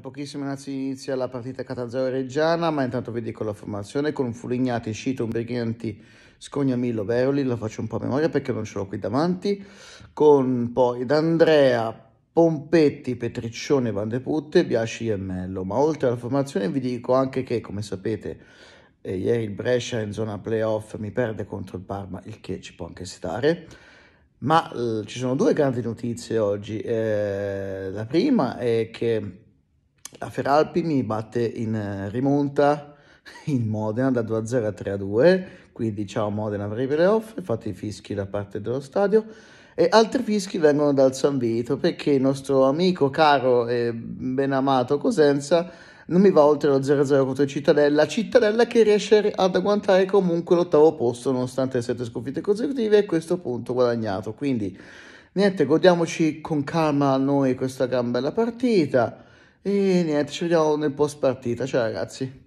pochissime minuti inizia la partita Catanzaro-Reggiana, ma intanto vi dico la formazione con Fulignati, Scito, Briganti, Scognamillo, Veroli, la faccio un po' a memoria perché non ce l'ho qui davanti, con poi D'Andrea, Pompetti, Petriccione, Van de Putte, Biasci e Mello. Ma oltre alla formazione vi dico anche che, come sapete, eh, ieri il Brescia in zona playoff mi perde contro il Parma, il che ci può anche stare. Ma eh, ci sono due grandi notizie oggi. Eh, la prima è che la Feralpini batte in eh, rimonta in Modena da 2-0 a 3-2, quindi ciao Modena per i playoff, fate i fischi da parte dello stadio e altri fischi vengono dal San Vito perché il nostro amico caro e ben amato Cosenza non mi va oltre lo 0-0 contro Cittadella, Cittadella che riesce ad agguantare comunque l'ottavo posto nonostante le sette sconfitte consecutive e questo punto guadagnato, quindi niente, godiamoci con calma noi questa gran bella partita e niente, ci vediamo nel post partita. Ciao ragazzi.